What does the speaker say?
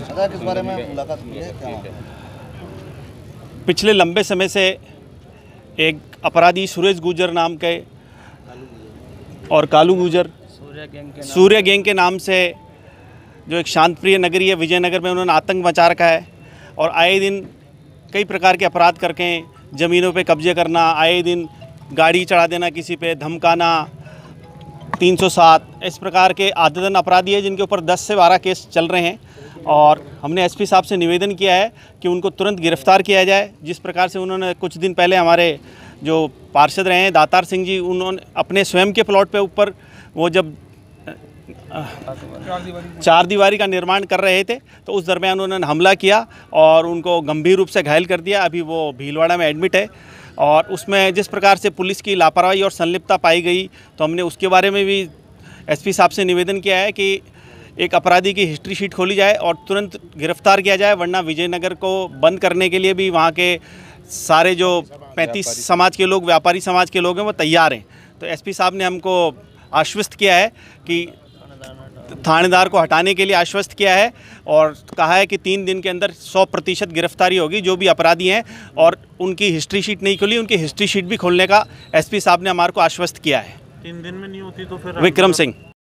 अच्छा, बारे में मुलाकात है क्या पिछले लंबे समय से एक अपराधी सुरेश गुजर नाम के और कालू गुजर सूर्य गैंग के नाम से जो एक शांतप्रिय नगरी है विजयनगर में उन्होंने आतंक मचा रखा है और आए दिन कई प्रकार के अपराध करके ज़मीनों पे कब्जे करना आए दिन गाड़ी चढ़ा देना किसी पे धमकाना 307 इस प्रकार के आदतन अपराधी है जिनके ऊपर 10 से 12 केस चल रहे हैं और हमने एसपी साहब से निवेदन किया है कि उनको तुरंत गिरफ्तार किया जाए जिस प्रकार से उन्होंने कुछ दिन पहले हमारे जो पार्षद रहे हैं दातार सिंह जी उन्होंने अपने स्वयं के प्लॉट पे ऊपर वो जब चार दीवारी का निर्माण कर रहे थे तो उस दरमियान उन्होंने हमला किया और उनको गंभीर रूप से घायल कर दिया अभी वो भीलवाड़ा में एडमिट है और उसमें जिस प्रकार से पुलिस की लापरवाही और संलिप्तता पाई गई तो हमने उसके बारे में भी एसपी साहब से निवेदन किया है कि एक अपराधी की हिस्ट्री शीट खोली जाए और तुरंत गिरफ्तार किया जाए वरना विजयनगर को बंद करने के लिए भी वहाँ के सारे जो पैंतीस समाज के लोग व्यापारी समाज के लोग हैं वो तैयार हैं तो एसपी साहब ने हमको आश्वस्त किया है कि थानेदार को हटाने के लिए आश्वस्त किया है और कहा है कि तीन दिन के अंदर 100 प्रतिशत गिरफ्तारी होगी जो भी अपराधी हैं और उनकी हिस्ट्री शीट नहीं खुली उनकी हिस्ट्री शीट भी खोलने का एसपी साहब ने हमारे को आश्वस्त किया है तीन दिन में नहीं होती तो फिर विक्रम सिंह